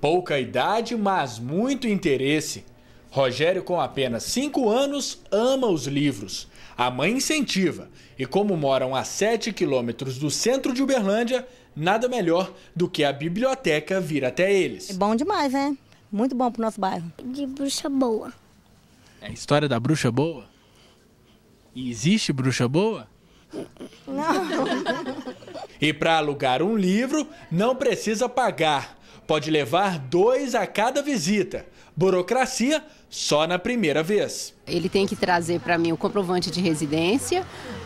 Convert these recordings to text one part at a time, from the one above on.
Pouca idade, mas muito interesse. Rogério, com apenas 5 anos, ama os livros. A mãe incentiva e, como moram a 7 quilômetros do centro de Uberlândia, nada melhor do que a biblioteca vir até eles. É bom demais, né? Muito bom pro nosso bairro. De bruxa boa. É a história da bruxa boa? E existe bruxa boa? Não. E para alugar um livro, não precisa pagar. Pode levar dois a cada visita. Burocracia só na primeira vez. Ele tem que trazer para mim o comprovante de residência,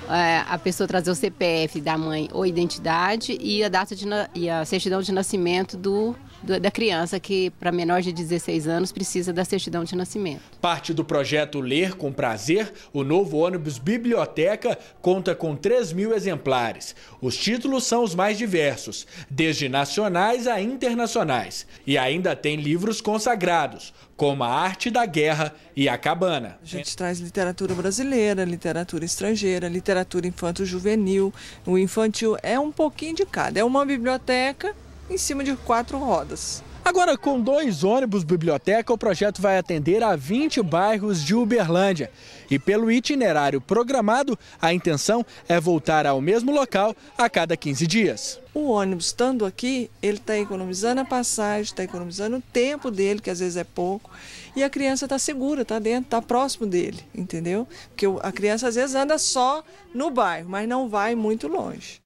é, a pessoa trazer o CPF da mãe ou identidade e a data de, e a certidão de nascimento do da criança que, para menor de 16 anos, precisa da certidão de nascimento. Parte do projeto Ler com Prazer, o novo ônibus biblioteca conta com 3 mil exemplares. Os títulos são os mais diversos, desde nacionais a internacionais. E ainda tem livros consagrados, como A Arte da Guerra e A Cabana. A gente traz literatura brasileira, literatura estrangeira, literatura infanto-juvenil, o infantil. É um pouquinho de cada. É uma biblioteca em cima de quatro rodas. Agora, com dois ônibus biblioteca, o projeto vai atender a 20 bairros de Uberlândia. E pelo itinerário programado, a intenção é voltar ao mesmo local a cada 15 dias. O ônibus, estando aqui, ele está economizando a passagem, está economizando o tempo dele, que às vezes é pouco, e a criança está segura, está dentro, está próximo dele, entendeu? Porque a criança às vezes anda só no bairro, mas não vai muito longe.